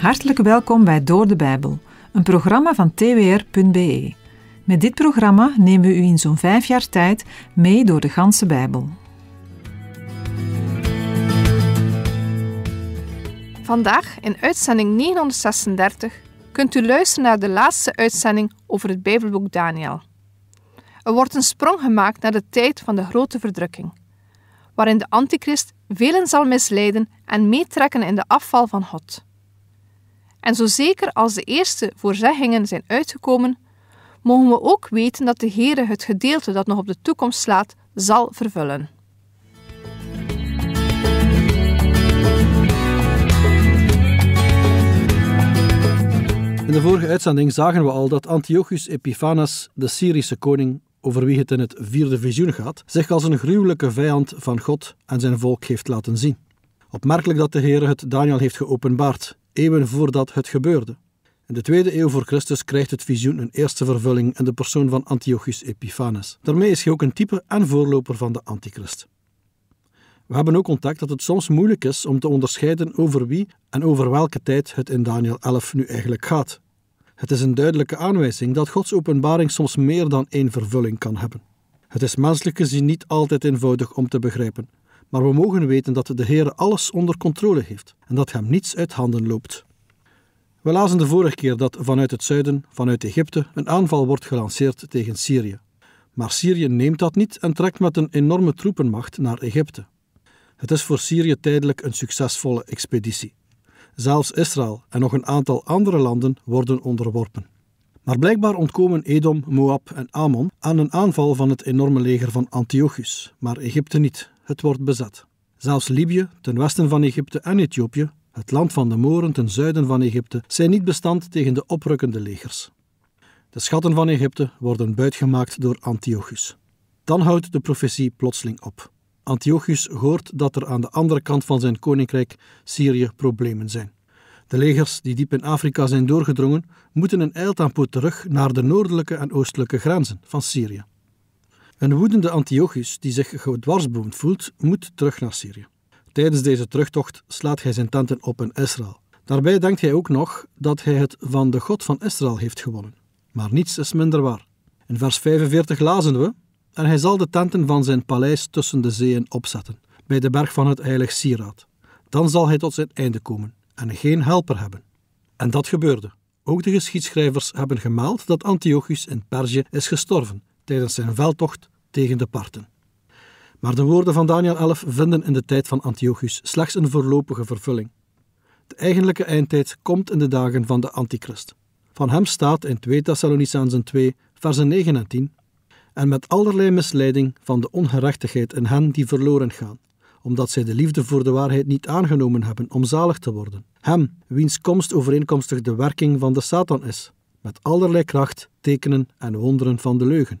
Hartelijk welkom bij Door de Bijbel, een programma van twr.be. Met dit programma nemen we u in zo'n vijf jaar tijd mee door de ganse Bijbel. Vandaag in uitzending 936 kunt u luisteren naar de laatste uitzending over het Bijbelboek Daniel. Er wordt een sprong gemaakt naar de tijd van de grote verdrukking, waarin de antichrist velen zal misleiden en meetrekken in de afval van God. En zo zeker als de eerste voorzeggingen zijn uitgekomen, mogen we ook weten dat de Heere het gedeelte dat nog op de toekomst slaat, zal vervullen. In de vorige uitzending zagen we al dat Antiochus Epiphanes, de Syrische koning, over wie het in het vierde visioen gaat, zich als een gruwelijke vijand van God en zijn volk heeft laten zien. Opmerkelijk dat de Heer het Daniel heeft geopenbaard, Even voordat het gebeurde. In de tweede eeuw voor Christus krijgt het visioen een eerste vervulling in de persoon van Antiochus Epiphanes. Daarmee is hij ook een type en voorloper van de antichrist. We hebben ook ontdekt dat het soms moeilijk is om te onderscheiden over wie en over welke tijd het in Daniel 11 nu eigenlijk gaat. Het is een duidelijke aanwijzing dat Gods openbaring soms meer dan één vervulling kan hebben. Het is menselijk gezien niet altijd eenvoudig om te begrijpen, maar we mogen weten dat de Heer alles onder controle heeft en dat hem niets uit handen loopt. We lazen de vorige keer dat vanuit het zuiden, vanuit Egypte, een aanval wordt gelanceerd tegen Syrië. Maar Syrië neemt dat niet en trekt met een enorme troepenmacht naar Egypte. Het is voor Syrië tijdelijk een succesvolle expeditie. Zelfs Israël en nog een aantal andere landen worden onderworpen. Maar blijkbaar ontkomen Edom, Moab en Ammon aan een aanval van het enorme leger van Antiochus, maar Egypte niet het wordt bezet. Zelfs Libië, ten westen van Egypte en Ethiopië, het land van de Moren ten zuiden van Egypte, zijn niet bestand tegen de oprukkende legers. De schatten van Egypte worden buitgemaakt door Antiochus. Dan houdt de profetie plotseling op. Antiochus hoort dat er aan de andere kant van zijn koninkrijk Syrië problemen zijn. De legers die diep in Afrika zijn doorgedrongen, moeten een eiltempo terug naar de noordelijke en oostelijke grenzen van Syrië. Een woedende Antiochus die zich gedwarsboomd voelt, moet terug naar Syrië. Tijdens deze terugtocht slaat hij zijn tenten op in Israël. Daarbij denkt hij ook nog dat hij het van de God van Israël heeft gewonnen. Maar niets is minder waar. In vers 45 lazen we: En hij zal de tenten van zijn paleis tussen de zeeën opzetten, bij de berg van het heilig sieraad. Dan zal hij tot zijn einde komen en geen helper hebben. En dat gebeurde. Ook de geschiedschrijvers hebben gemeld dat Antiochus in Perzië is gestorven tijdens zijn veldtocht tegen de Parten. Maar de woorden van Daniel 11 vinden in de tijd van Antiochus slechts een voorlopige vervulling. De eigenlijke eindtijd komt in de dagen van de Antichrist. Van hem staat in 2 Thessalonicenzen 2, versen 9 en 10: En met allerlei misleiding van de ongerechtigheid in hen die verloren gaan, omdat zij de liefde voor de waarheid niet aangenomen hebben om zalig te worden. Hem, wiens komst overeenkomstig de werking van de Satan is, met allerlei kracht, tekenen en wonderen van de leugen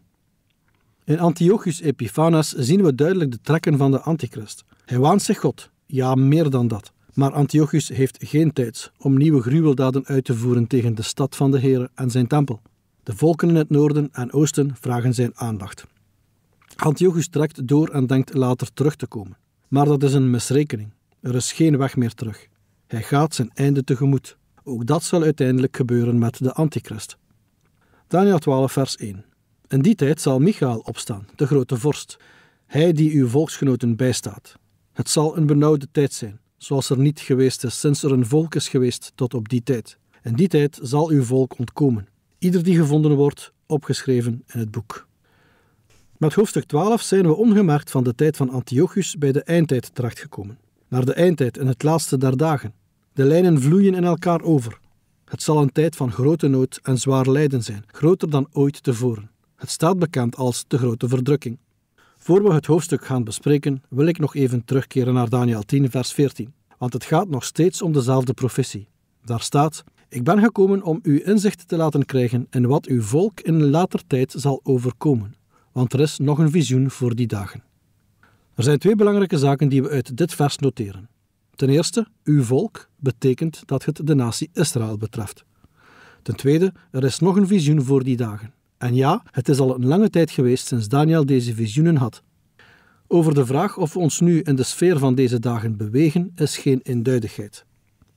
in Antiochus Epiphanes zien we duidelijk de trekken van de antichrist. Hij waant zich God, ja meer dan dat. Maar Antiochus heeft geen tijd om nieuwe gruweldaden uit te voeren tegen de stad van de Heer en zijn tempel. De volken in het noorden en oosten vragen zijn aandacht. Antiochus trekt door en denkt later terug te komen. Maar dat is een misrekening. Er is geen weg meer terug. Hij gaat zijn einde tegemoet. Ook dat zal uiteindelijk gebeuren met de Antichrist. Daniel 12, vers 1. In die tijd zal Michaël opstaan, de grote vorst, hij die uw volksgenoten bijstaat. Het zal een benauwde tijd zijn, zoals er niet geweest is sinds er een volk is geweest tot op die tijd. In die tijd zal uw volk ontkomen. Ieder die gevonden wordt, opgeschreven in het boek. Met hoofdstuk 12 zijn we ongemaakt van de tijd van Antiochus bij de eindtijd terechtgekomen. Naar de eindtijd en het laatste der dagen. De lijnen vloeien in elkaar over. Het zal een tijd van grote nood en zwaar lijden zijn, groter dan ooit tevoren. Het staat bekend als de grote verdrukking. Voor we het hoofdstuk gaan bespreken, wil ik nog even terugkeren naar Daniel 10, vers 14. Want het gaat nog steeds om dezelfde profetie. Daar staat: Ik ben gekomen om u inzicht te laten krijgen in wat uw volk in een later tijd zal overkomen. Want er is nog een visioen voor die dagen. Er zijn twee belangrijke zaken die we uit dit vers noteren. Ten eerste, uw volk betekent dat het de natie Israël betreft. Ten tweede, er is nog een visioen voor die dagen. En ja, het is al een lange tijd geweest sinds Daniel deze visioenen had. Over de vraag of we ons nu in de sfeer van deze dagen bewegen, is geen induidigheid.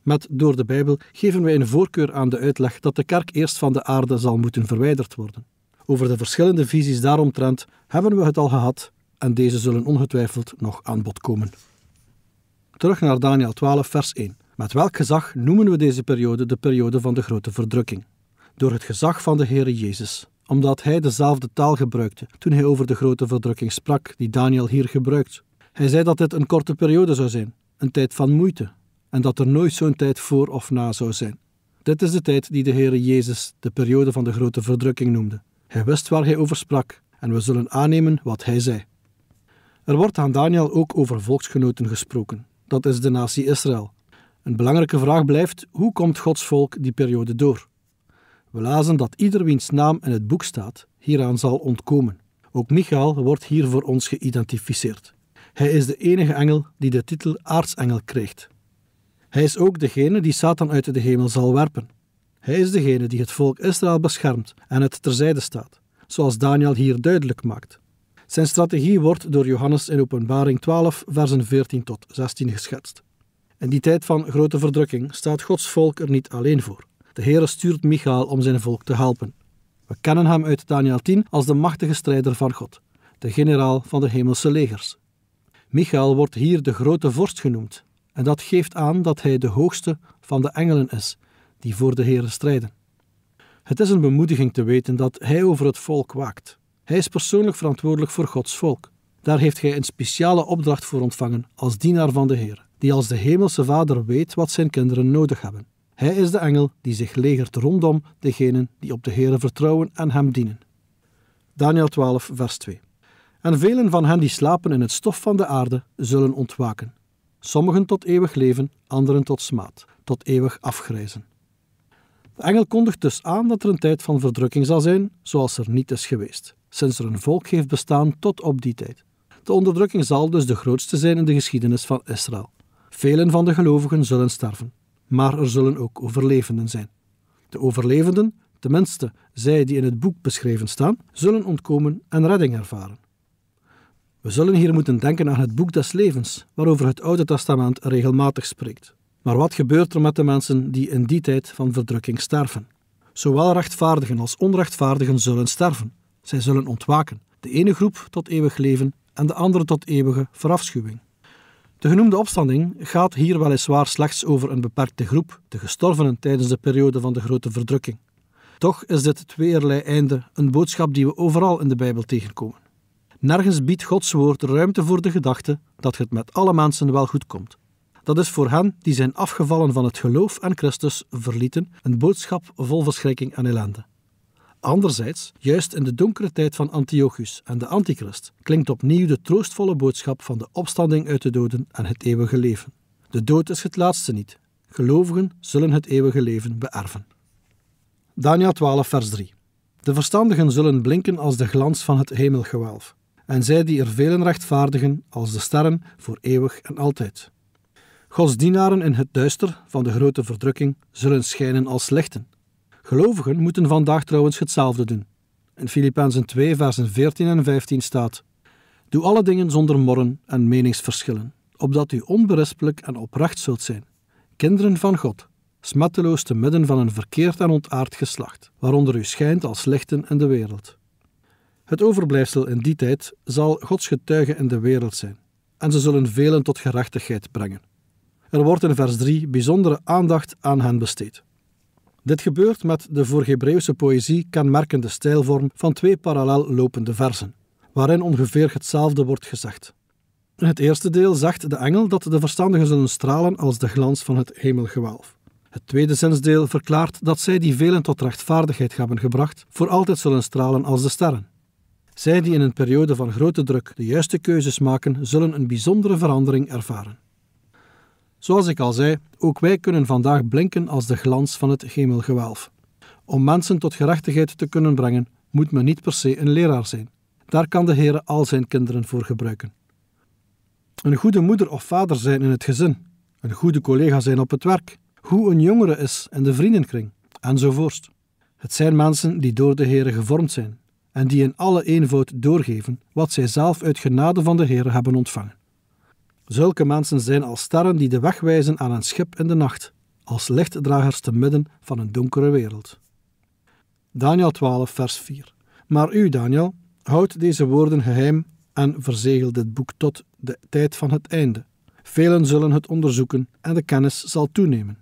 Met Door de Bijbel geven wij een voorkeur aan de uitleg dat de kerk eerst van de aarde zal moeten verwijderd worden. Over de verschillende visies daaromtrent hebben we het al gehad en deze zullen ongetwijfeld nog aan bod komen. Terug naar Daniel 12, vers 1. Met welk gezag noemen we deze periode de periode van de grote verdrukking? Door het gezag van de Heere Jezus omdat hij dezelfde taal gebruikte toen hij over de grote verdrukking sprak die Daniel hier gebruikt. Hij zei dat dit een korte periode zou zijn, een tijd van moeite, en dat er nooit zo'n tijd voor of na zou zijn. Dit is de tijd die de Heere Jezus de periode van de grote verdrukking noemde. Hij wist waar hij over sprak, en we zullen aannemen wat hij zei. Er wordt aan Daniel ook over volksgenoten gesproken. Dat is de natie Israël. Een belangrijke vraag blijft: hoe komt Gods volk die periode door? We lazen dat ieder wiens naam in het boek staat, hieraan zal ontkomen. Ook Michaël wordt hier voor ons geïdentificeerd. Hij is de enige engel die de titel aartsengel krijgt. Hij is ook degene die Satan uit de hemel zal werpen. Hij is degene die het volk Israël beschermt en het terzijde staat, zoals Daniel hier duidelijk maakt. Zijn strategie wordt door Johannes in Openbaring 12, versen 14 tot 16 geschetst. In die tijd van grote verdrukking staat Gods volk er niet alleen voor. De Heere stuurt Michaël om zijn volk te helpen. We kennen hem uit Daniel 10 als de machtige strijder van God, de generaal van de hemelse legers. Michaël wordt hier de grote vorst genoemd, en dat geeft aan dat hij de hoogste van de engelen is, die voor de Heere strijden. Het is een bemoediging te weten dat hij over het volk waakt. Hij is persoonlijk verantwoordelijk voor Gods volk. Daar heeft hij een speciale opdracht voor ontvangen als dienaar van de Heer, die als de Hemelse Vader weet wat zijn kinderen nodig hebben. Hij is de engel die zich legert rondom degenen die op de Heer vertrouwen en hem dienen. Daniel 12, vers 2. En velen van hen die slapen in het stof van de aarde zullen ontwaken. Sommigen tot eeuwig leven, anderen tot smaad, tot eeuwig afgrijzen. De engel kondigt dus aan dat er een tijd van verdrukking zal zijn, zoals er niet is geweest, sinds er een volk heeft bestaan tot op die tijd. De onderdrukking zal dus de grootste zijn in de geschiedenis van Israël. Velen van de gelovigen zullen sterven maar er zullen ook overlevenden zijn. De overlevenden, tenminste zij die in het boek beschreven staan, zullen ontkomen en redding ervaren. We zullen hier moeten denken aan het boek des levens, waarover het Oude Testament regelmatig spreekt. Maar wat gebeurt er met de mensen die in die tijd van verdrukking sterven? Zowel rechtvaardigen als onrechtvaardigen zullen sterven. Zij zullen ontwaken, de ene groep tot eeuwig leven en de andere tot eeuwige verafschuwing. De genoemde opstanding gaat hier weliswaar slechts over een beperkte groep, de gestorvenen tijdens de periode van de grote verdrukking. Toch is dit tweeërlei einde een boodschap die we overal in de Bijbel tegenkomen. Nergens biedt Gods woord ruimte voor de gedachte dat het met alle mensen wel goed komt. Dat is voor hen die zijn afgevallen van het geloof aan Christus verlieten een boodschap vol verschrikking en ellende. Anderzijds, juist in de donkere tijd van Antiochus en de Antichrist, klinkt opnieuw de troostvolle boodschap van de opstanding uit de doden en het eeuwige leven. De dood is het laatste niet. Gelovigen zullen het eeuwige leven beërven. Daniel 12, vers 3. De verstandigen zullen blinken als de glans van het hemelgewelf, en zij die er velen rechtvaardigen als de sterren voor eeuwig en altijd. Gods dienaren in het duister van de grote verdrukking zullen schijnen als lichten. Gelovigen moeten vandaag trouwens hetzelfde doen. In Filippenzen 2, versen 14 en 15 staat: Doe alle dingen zonder morren en meningsverschillen, opdat u onberispelijk en oprecht zult zijn, kinderen van God, smetteloos te midden van een verkeerd en ontaard geslacht, waaronder u schijnt als lichten in de wereld. Het overblijfsel in die tijd zal Gods getuige in de wereld zijn, en ze zullen velen tot gerechtigheid brengen. Er wordt in vers 3 bijzondere aandacht aan hen besteed. Dit gebeurt met de voor Hebreeuwse poëzie kenmerkende stijlvorm van twee parallel lopende versen, waarin ongeveer hetzelfde wordt gezegd. In het eerste deel zegt de engel dat de verstandigen zullen stralen als de glans van het hemelgewelf. Het tweede zinsdeel verklaart dat zij die velen tot rechtvaardigheid hebben gebracht, voor altijd zullen stralen als de sterren. Zij die in een periode van grote druk de juiste keuzes maken, zullen een bijzondere verandering ervaren. Zoals ik al zei, ook wij kunnen vandaag blinken als de glans van het hemelgewelf. Om mensen tot gerechtigheid te kunnen brengen, moet men niet per se een leraar zijn. Daar kan de Heer al zijn kinderen voor gebruiken. Een goede moeder of vader zijn in het gezin, een goede collega zijn op het werk, hoe een jongere is in de vriendenkring, enzovoort. Het zijn mensen die door de Heer gevormd zijn en die in alle eenvoud doorgeven wat zij zelf uit genade van de Heer hebben ontvangen. Zulke mensen zijn als sterren die de weg wijzen aan een schip in de nacht, als lichtdragers te midden van een donkere wereld. Daniel 12, vers 4. Maar u, Daniel, houd deze woorden geheim en verzegel dit boek tot de tijd van het einde. Velen zullen het onderzoeken en de kennis zal toenemen.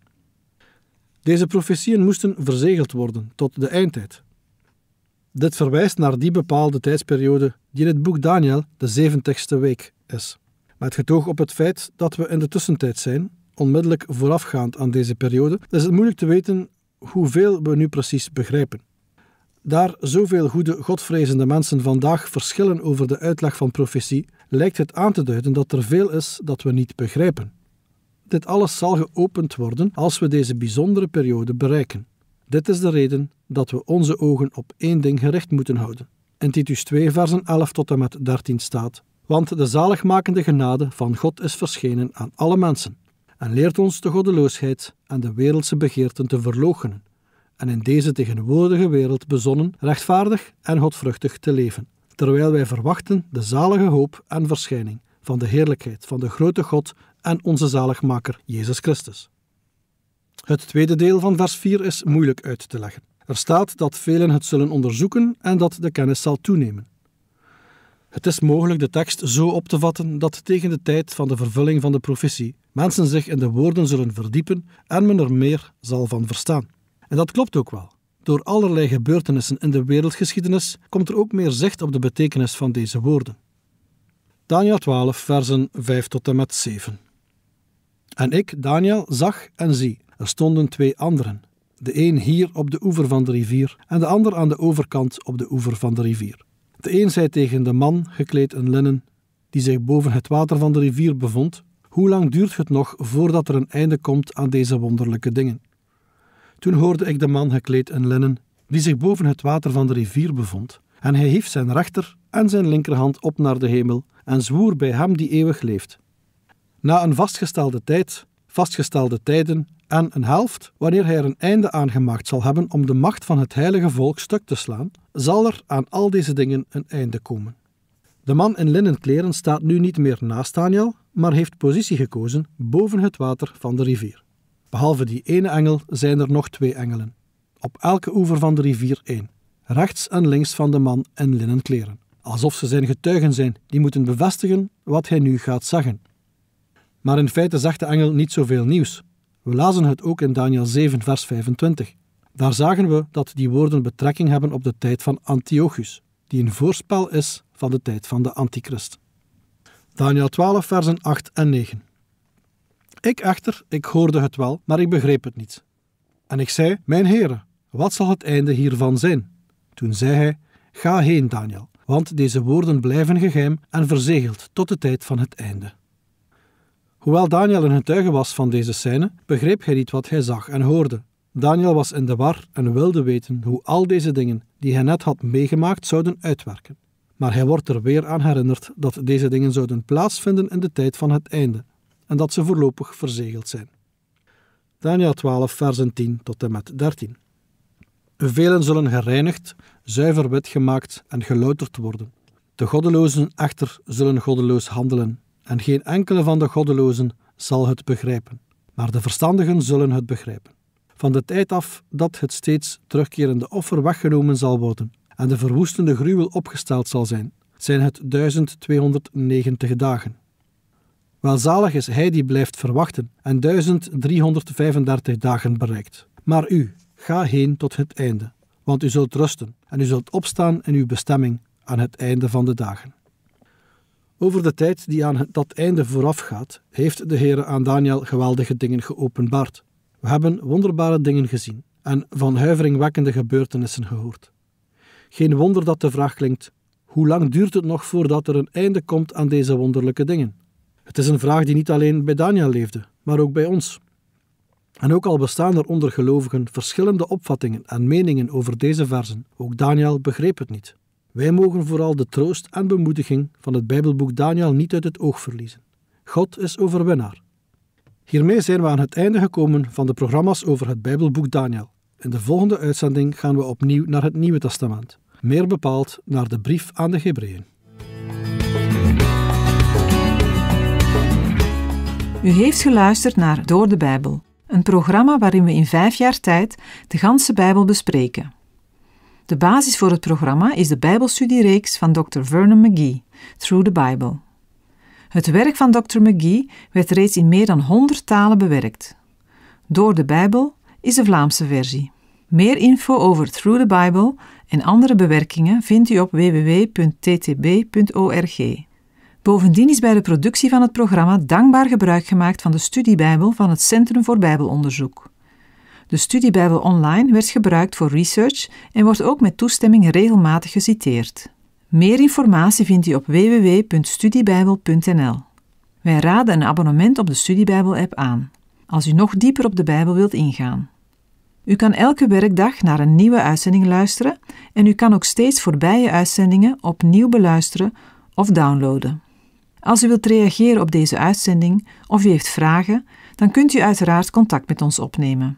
Deze profetieën moesten verzegeld worden tot de eindtijd. Dit verwijst naar die bepaalde tijdsperiode die in het boek Daniel de 70 week is. Maar het getoog op het feit dat we in de tussentijd zijn, onmiddellijk voorafgaand aan deze periode, is het moeilijk te weten hoeveel we nu precies begrijpen. Daar zoveel goede, godvrezende mensen vandaag verschillen over de uitleg van profetie, lijkt het aan te duiden dat er veel is dat we niet begrijpen. Dit alles zal geopend worden als we deze bijzondere periode bereiken. Dit is de reden dat we onze ogen op één ding gericht moeten houden. In Titus 2, versen 11 tot en met 13 staat: want de zaligmakende genade van God is verschenen aan alle mensen en leert ons de goddeloosheid en de wereldse begeerten te verloochenen en in deze tegenwoordige wereld bezonnen, rechtvaardig en godvruchtig te leven, terwijl wij verwachten de zalige hoop en verschijning van de heerlijkheid van de grote God en onze zaligmaker Jezus Christus. Het tweede deel van vers 4 is moeilijk uit te leggen. Er staat dat velen het zullen onderzoeken en dat de kennis zal toenemen. Het is mogelijk de tekst zo op te vatten dat tegen de tijd van de vervulling van de profetie mensen zich in de woorden zullen verdiepen en men er meer zal van verstaan. En dat klopt ook wel. Door allerlei gebeurtenissen in de wereldgeschiedenis komt er ook meer zicht op de betekenis van deze woorden. Daniel 12, versen 5 tot en met 7. En ik, Daniel, zag en zie, er stonden twee anderen, de een hier op de oever van de rivier en de ander aan de overkant op de oever van de rivier. De een zei tegen de man, gekleed in linnen, die zich boven het water van de rivier bevond: Hoe lang duurt het nog voordat er een einde komt aan deze wonderlijke dingen? Toen hoorde ik de man, gekleed in linnen, die zich boven het water van de rivier bevond, en hij hief zijn rechter en zijn linkerhand op naar de hemel en zwoer bij hem die eeuwig leeft. Na een vastgestelde tijd, vastgestelde tijden en een helft wanneer hij er een einde aan gemaakt zal hebben om de macht van het heilige volk stuk te slaan, zal er aan al deze dingen een einde komen. De man in linnen kleren staat nu niet meer naast Daniel, maar heeft positie gekozen boven het water van de rivier. Behalve die ene engel zijn er nog twee engelen, op elke oever van de rivier één, rechts en links van de man in linnen kleren, alsof ze zijn getuigen zijn die moeten bevestigen wat hij nu gaat zeggen. Maar in feite zegt de engel niet zoveel nieuws, we lazen het ook in Daniel 7, vers 25. Daar zagen we dat die woorden betrekking hebben op de tijd van Antiochus, die een voorspel is van de tijd van de Antichrist. Daniel 12, versen 8 en 9. Ik echter, ik hoorde het wel, maar ik begreep het niet. En ik zei, mijn heren, wat zal het einde hiervan zijn? Toen zei hij, ga heen, Daniel, want deze woorden blijven geheim en verzegeld tot de tijd van het einde. Hoewel Daniel een getuige was van deze scène, begreep hij niet wat hij zag en hoorde. Daniel was in de war en wilde weten hoe al deze dingen die hij net had meegemaakt zouden uitwerken. Maar hij wordt er weer aan herinnerd dat deze dingen zouden plaatsvinden in de tijd van het einde en dat ze voorlopig verzegeld zijn. Daniel 12, versen 10 tot en met 13. Velen zullen gereinigd, zuiver wit gemaakt en gelouterd worden. De goddelozen echter zullen goddeloos handelen en geen enkele van de goddelozen zal het begrijpen. Maar de verstandigen zullen het begrijpen. Van de tijd af dat het steeds terugkerende offer weggenomen zal worden en de verwoestende gruwel opgesteld zal zijn, zijn het 1290 dagen. Welzalig is hij die blijft verwachten en 1335 dagen bereikt. Maar u, ga heen tot het einde, want u zult rusten en u zult opstaan in uw bestemming aan het einde van de dagen. Over de tijd die aan dat einde voorafgaat, heeft de Heer aan Daniel geweldige dingen geopenbaard. We hebben wonderbare dingen gezien en van huiveringwekkende gebeurtenissen gehoord. Geen wonder dat de vraag klinkt: hoe lang duurt het nog voordat er een einde komt aan deze wonderlijke dingen? Het is een vraag die niet alleen bij Daniel leefde, maar ook bij ons. En ook al bestaan er onder gelovigen verschillende opvattingen en meningen over deze verzen, ook Daniel begreep het niet. Wij mogen vooral de troost en bemoediging van het Bijbelboek Daniel niet uit het oog verliezen. God is overwinnaar. Hiermee zijn we aan het einde gekomen van de programma's over het Bijbelboek Daniel. In de volgende uitzending gaan we opnieuw naar het Nieuwe Testament, meer bepaald naar de brief aan de Hebreeën. U heeft geluisterd naar Door de Bijbel, een programma waarin we in vijf jaar tijd de ganse Bijbel bespreken. De basis voor het programma is de Bijbelstudiereeks van Dr. Vernon McGee, Through the Bible. Het werk van Dr. McGee werd reeds in meer dan 100 talen bewerkt. Door de Bijbel is de Vlaamse versie. Meer info over Through the Bible en andere bewerkingen vindt u op www.ttb.org. Bovendien is bij de productie van het programma dankbaar gebruik gemaakt van de studiebijbel van het Centrum voor Bijbelonderzoek. De studiebijbel online werd gebruikt voor research en wordt ook met toestemming regelmatig geciteerd. Meer informatie vindt u op www.studiebijbel.nl. Wij raden een abonnement op de Studiebijbel-app aan, als u nog dieper op de Bijbel wilt ingaan. U kan elke werkdag naar een nieuwe uitzending luisteren en u kan ook steeds voorbije uitzendingen opnieuw beluisteren of downloaden. Als u wilt reageren op deze uitzending of u heeft vragen, dan kunt u uiteraard contact met ons opnemen.